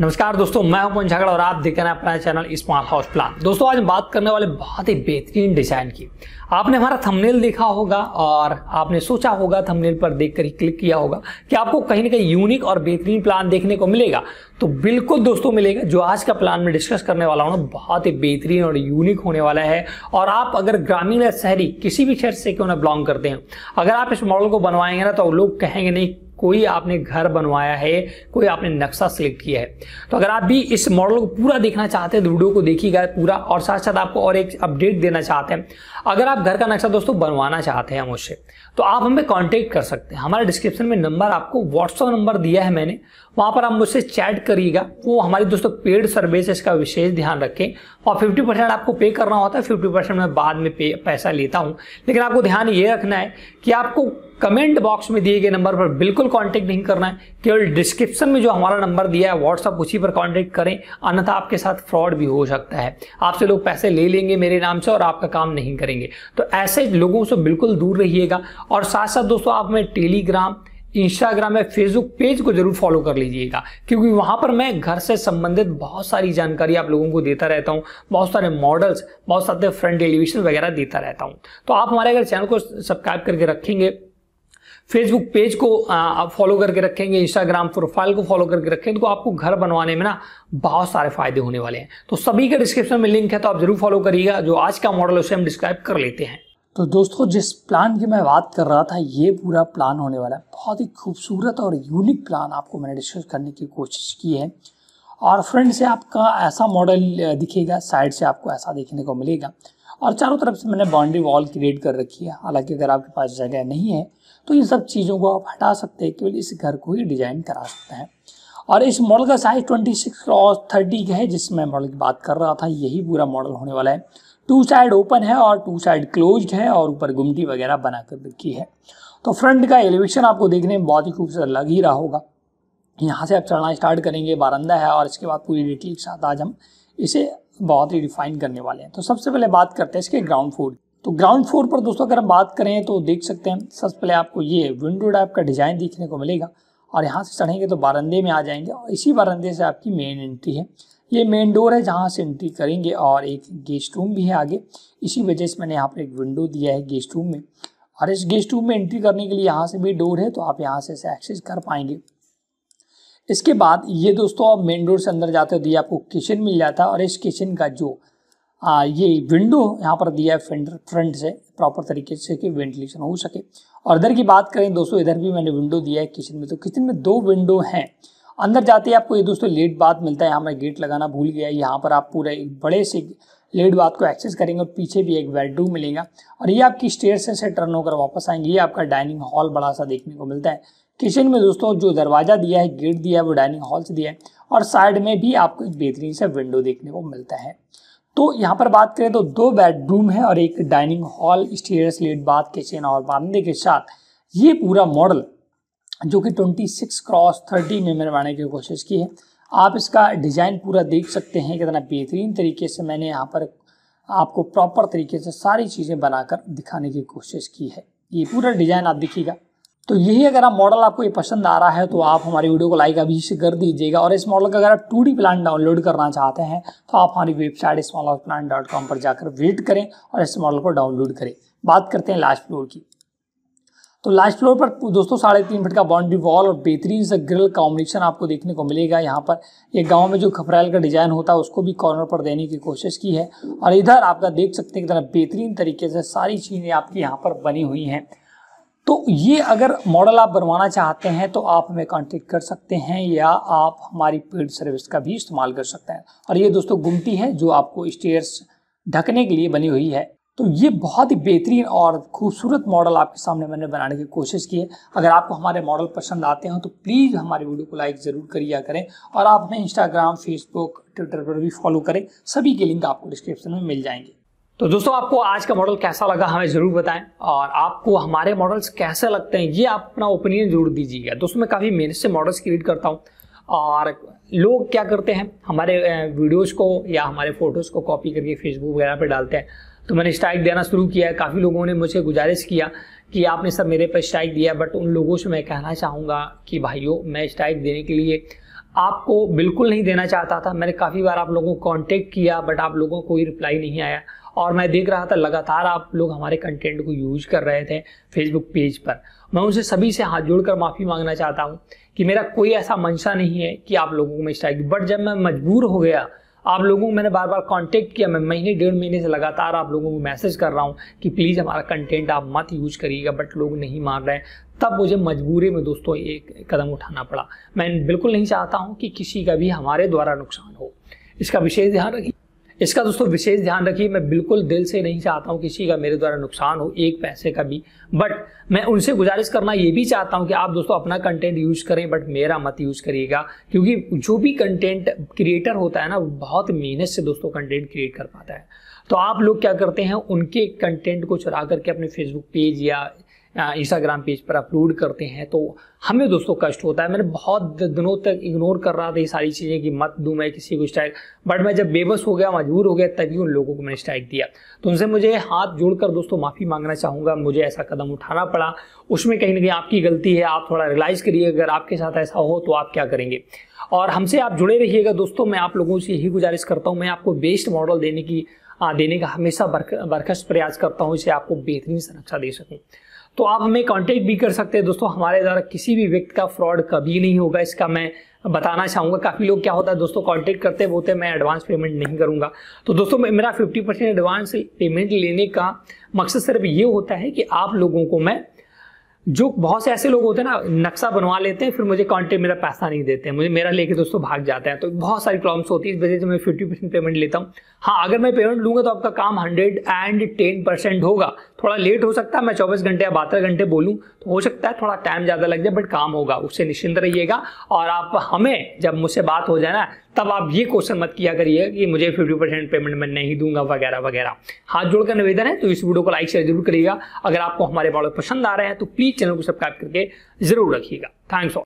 नमस्कार दोस्तों मैं हूं झगड़ा और आप देख रहे हैं अपना चैनल स्मॉल हाउस प्लान दोस्तों आज हम बात करने वाले बहुत ही बेहतरीन डिजाइन की आपने हमारा थंबनेल देखा होगा और आपने सोचा होगा थंबनेल पर देखकर ही क्लिक किया होगा कि आपको कहीं ना कहीं यूनिक और बेहतरीन प्लान देखने को मिलेगा तो बिल्कुल दोस्तों मिलेगा जो आज का प्लान में डिस्कस करने वाला हूँ बहुत ही बेहतरीन और यूनिक होने वाला है और आप अगर ग्रामीण या शहरी किसी भी क्षेत्र से क्यों ना बिलोंग करते हैं अगर आप इस मॉडल को बनवाएंगे ना तो लोग कहेंगे नहीं कोई आपने घर बनवाया है कोई आपने नक्शा सिलेक्ट किया है तो अगर आप भी इस मॉडल को पूरा देखना चाहते हैं तो वीडियो को देखिएगा पूरा और साथ साथ आपको और एक अपडेट देना चाहते हैं अगर आप घर का नक्शा दोस्तों बनवाना चाहते हैं मुझसे तो आप हमें कांटेक्ट कर सकते हैं हमारे डिस्क्रिप्शन में नंबर आपको व्हाट्सअप नंबर दिया है मैंने वहाँ पर आप मुझसे चैट करिएगा वो हमारी दोस्तों पेड सर्विस है इसका विशेष ध्यान रखें और 50 परसेंट आपको पे करना होता है 50 परसेंट मैं बाद में पे पैसा लेता हूँ लेकिन आपको ध्यान ये रखना है कि आपको कमेंट बॉक्स में दिए गए नंबर पर बिल्कुल कॉन्टेक्ट नहीं करना है केवल डिस्क्रिप्शन में जो हमारा नंबर दिया है व्हाट्सअप उसी पर कॉन्टेक्ट करें अन्यथा आपके साथ फ्रॉड भी हो सकता है आपसे लोग पैसे ले लेंगे मेरे नाम से और आपका काम नहीं करेंगे तो ऐसे लोगों से बिल्कुल दूर रहिएगा और साथ साथ दोस्तों आप हमें टेलीग्राम इंस्टाग्राम या फेसबुक पेज को जरूर फॉलो कर लीजिएगा क्योंकि वहां पर मैं घर से संबंधित बहुत सारी जानकारी आप लोगों को देता रहता हूँ बहुत सारे मॉडल्स बहुत सारे फ्रंट एलिवेशन वगैरह देता रहता हूँ तो आप हमारे अगर चैनल को सब्सक्राइब करके रखेंगे फेसबुक पेज को आप फॉलो करके रखेंगे इंस्टाग्राम प्रोफाइल को फॉलो करके रखेंगे तो आपको घर बनवाने में ना बहुत सारे फायदे होने वाले हैं तो सभी का डिस्क्रिप्शन में लिंक है तो आप जरूर फॉलो करिएगा जो आज का मॉडल है उसे हम डिस्क्राइब कर लेते हैं तो दोस्तों जिस प्लान की मैं बात कर रहा था ये पूरा प्लान होने वाला है बहुत ही खूबसूरत और यूनिक प्लान आपको मैंने डिस्कस करने की कोशिश की है और फ्रंट से आपका ऐसा मॉडल दिखेगा साइड से आपको ऐसा देखने को मिलेगा और चारों तरफ से मैंने बाउंड्री वॉल क्रिएट कर रखी है हालांकि अगर आपके पास जगह नहीं है तो इन सब चीज़ों को आप हटा सकते हैं केवल इस घर को ही डिज़ाइन करा सकते हैं और इस मॉडल का साइज़ ट्वेंटी सिक्स और थर्टी का है जिसमें मॉडल की बात कर रहा था यही पूरा मॉडल होने वाला है टू साइड ओपन है और टू साइड क्लोज्ड है और ऊपर गुमटी वगैरह बना कर रखी है तो फ्रंट का एलिवेशन आपको देखने में बहुत ही खूबसूरत लग ही रहा होगा यहाँ से आप चढ़ना स्टार्ट करेंगे बारंदा है और इसके बाद पूरी डिटेल के साथ आज हम इसे बहुत ही डिफाइन करने वाले हैं तो सबसे पहले बात करते हैं इसके ग्राउंड फ्लोर तो ग्राउंड फ्लोर पर दोस्तों अगर हम बात करें तो देख सकते हैं सबसे पहले आपको ये विंडो टाइप का डिज़ाइन देखने को मिलेगा और यहाँ से चढ़ेंगे तो बारंदे में आ जाएंगे और इसी बारंदे से आपकी मेन एंट्री है ये मेन डोर है जहाँ से एंट्री करेंगे और एक गेस्ट रूम भी है आगे इसी वजह से मैंने यहाँ पर एक विंडो दिया है गेस्ट रूम में और इस गेस्ट रूम में एंट्री करने के लिए यहाँ से भी डोर है तो आप यहाँ से इसे एक्सेस कर पाएंगे इसके बाद ये दोस्तों आप मेन डोर से अंदर जाते हो तो आपको किचन मिल जाता है और इस किचन का जो आ, ये विंडो यहाँ पर दिया है फ्रंट फ्रंट से प्रॉपर तरीके से कि वेंटिलेशन हो सके और इधर की बात करें दोस्तों इधर भी मैंने विंडो दिया है किचन में तो किचन में दो विंडो हैं अंदर जाते ही आपको ये दोस्तों लेट बात मिलता है यहाँ मैं गेट लगाना भूल गया यहाँ पर आप पूरा एक बड़े से लेट बात को एक्सेस करेंगे और पीछे भी एक बेडरूम मिलेगा और ये आपकी स्टेयर से टर्न होकर वापस आएंगे ये आपका डाइनिंग हॉल बड़ा सा देखने को मिलता है किचन में दोस्तों जो दरवाज़ा दिया है गेट दिया है वो डाइनिंग हॉल से दिया है और साइड में भी आपको एक बेहतरीन सा विंडो देखने को मिलता है तो यहाँ पर बात करें तो दो बेडरूम है और एक डाइनिंग हॉल स्टेयर लेट बाथ किचन और बांधे के साथ ये पूरा मॉडल जो कि 26 क्रॉस थर्टी में मैंने बनाने की कोशिश की है आप इसका डिज़ाइन पूरा देख सकते हैं कितना बेहतरीन तरीके से मैंने यहाँ पर आपको प्रॉपर तरीके से सारी चीज़ें बनाकर दिखाने की कोशिश की है ये पूरा डिज़ाइन आप देखिएगा तो यही अगर आप मॉडल आपको ये पसंद आ रहा है तो आप हमारी वीडियो को लाइक अभी से कर दीजिएगा और इस मॉडल का अगर आप टू डी प्लान डाउनलोड करना चाहते हैं तो आप हमारी website small plan dot com पर जाकर विजिट करें और इस मॉडल को डाउनलोड करें बात करते हैं लास्ट फ्लोर की तो लास्ट फ्लोर पर दोस्तों साढ़े तीन फीट का बाउंड्री वॉल और बेहतरीन सा ग्रिल कॉम्बिनेशन आपको देखने को मिलेगा यहाँ पर ये गांव में जो खपरेल का डिज़ाइन होता है उसको भी कॉर्नर पर देने की कोशिश की है और इधर आपका देख सकते हैं कि बेहतरीन तरीके से सारी चीज़ें आपकी यहाँ पर बनी हुई हैं तो ये अगर मॉडल आप बनवाना चाहते हैं तो आप हमें कॉन्टेक्ट कर सकते हैं या आप हमारी पेड सर्विस का भी इस्तेमाल कर सकते हैं और ये दोस्तों गुमटी है जो आपको स्टेयर्स ढकने के लिए बनी हुई है तो ये बहुत ही बेहतरीन और खूबसूरत मॉडल आपके सामने मैंने बनाने की कोशिश की है अगर आपको हमारे मॉडल पसंद आते हैं तो प्लीज़ हमारे वीडियो को लाइक ज़रूर करिया करें और आप हमें इंस्टाग्राम फेसबुक ट्विटर पर भी फॉलो करें सभी के लिंक आपको डिस्क्रिप्शन में मिल जाएंगे तो दोस्तों आपको आज का मॉडल कैसा लगा हमें ज़रूर बताएं और आपको हमारे मॉडल्स कैसे लगते हैं ये आप अपना ओपिनियन जरूर दीजिएगा दोस्तों मैं काफ़ी मेहनत से मॉडल्स क्रिएट करता हूँ और लोग क्या करते हैं हमारे वीडियोस को या हमारे फोटोज़ को कॉपी करके फेसबुक वगैरह पर डालते हैं तो मैंने स्ट्राइक देना शुरू किया काफ़ी लोगों ने मुझे गुजारिश किया कि आपने सर मेरे पर स्ट्राइक दिया बट उन लोगों से मैं कहना चाहूँगा कि भाइयों मैं स्ट्राइक देने के लिए आपको बिल्कुल नहीं देना चाहता था मैंने काफ़ी बार आप लोगों को कॉन्टेक्ट किया बट आप लोगों को कोई रिप्लाई नहीं आया और मैं देख रहा था लगातार आप लोग हमारे कंटेंट को यूज कर रहे थे फेसबुक पेज पर मैं उनसे सभी से हाथ जोड़कर माफ़ी मांगना चाहता हूँ कि मेरा कोई ऐसा मंशा नहीं है कि आप लोगों को मैं स्ट्राइक बट जब मैं मजबूर हो गया आप लोगों को मैंने बार बार कांटेक्ट किया मैं महीने डेढ़ महीने से लगातार आप लोगों को मैसेज कर रहा हूँ कि प्लीज़ हमारा कंटेंट आप मत यूज करिएगा बट लोग नहीं मान रहे तब मुझे मजबूरी में दोस्तों एक कदम उठाना पड़ा मैं बिल्कुल नहीं चाहता हूँ कि किसी का भी हमारे द्वारा नुकसान हो इसका विशेष ध्यान रखिए इसका दोस्तों विशेष ध्यान रखिए मैं बिल्कुल दिल से नहीं चाहता हूँ किसी का मेरे द्वारा नुकसान हो एक पैसे का भी बट मैं उनसे गुजारिश करना ये भी चाहता हूँ कि आप दोस्तों अपना कंटेंट यूज करें बट मेरा मत यूज करिएगा क्योंकि जो भी कंटेंट क्रिएटर होता है ना वो बहुत मेहनत से दोस्तों कंटेंट क्रिएट कर पाता है तो आप लोग क्या करते हैं उनके कंटेंट को चुरा करके अपने फेसबुक पेज या इंस्टाग्राम पेज पर अपलोड करते हैं तो हमें दोस्तों कष्ट होता है मैंने बहुत दिनों तक इग्नोर कर रहा था ये सारी चीज़ें कि मत दूँ मैं किसी को स्ट्राइक बट मैं जब बेबस हो गया मजबूर हो गया तभी उन लोगों को मैंने स्ट्राइक दिया तो उनसे मुझे हाथ जोड़कर दोस्तों माफ़ी मांगना चाहूँगा मुझे ऐसा कदम उठाना पड़ा उसमें कहीं ना कहीं आपकी गलती है आप थोड़ा रियलाइज़ करिए अगर आपके साथ ऐसा हो तो आप क्या करेंगे और हमसे आप जुड़े रहिएगा दोस्तों मैं आप लोगों से यही गुजारिश करता हूँ मैं आपको बेस्ट मॉडल देने की हाँ, देने का हमेशा बरखस प्रयास करता हूँ इसे आपको बेहतरीन संरक्षा दे सकूँ तो आप हमें कांटेक्ट भी कर सकते हैं दोस्तों हमारे द्वारा किसी भी व्यक्ति का फ्रॉड कभी नहीं होगा इसका मैं बताना चाहूँगा काफ़ी लोग क्या होता है दोस्तों कांटेक्ट करते बोलते हैं मैं एडवांस पेमेंट नहीं करूँगा तो दोस्तों मेरा 50 परसेंट एडवांस पेमेंट लेने का मकसद सिर्फ ये होता है कि आप लोगों को मैं जो बहुत से ऐसे लोग होते हैं ना नक्शा बनवा लेते हैं फिर मुझे कॉन्टेक्ट मेरा पैसा नहीं देते हैं मुझे मेरा लेके दोस्तों भाग जाते हैं तो बहुत सारी प्रॉब्लम्स होती है इस वजह से मैं फिफ्टी परसेंट पेमेंट लेता हूँ हाँ अगर मैं पेमेंट लूंगा तो आपका काम हंड्रेड एंड टेन परसेंट होगा थोड़ा लेट हो सकता है मैं चौबीस घंटे या बहत्तर घंटे बोलूँ तो हो सकता है थोड़ा टाइम ज़्यादा लग जाए बट काम होगा उससे निश्चिंत रहिएगा और आप हमें जब मुझसे बात हो जाए ना तब आप ये क्वेश्चन मत किया करिए कि मुझे फिफ्टी परसेंट पेमेंट मैं नहीं दूंगा वगैरह वगैरह हाथ जोड़कर निवेदन है तो इस वीडियो को लाइक शेयर जरूर करिएगा अगर आपको हमारे मॉडल पसंद आ रहे हैं तो प्लीज चैनल को सब्सक्राइब करके जरूर रखिएगा थैंक्स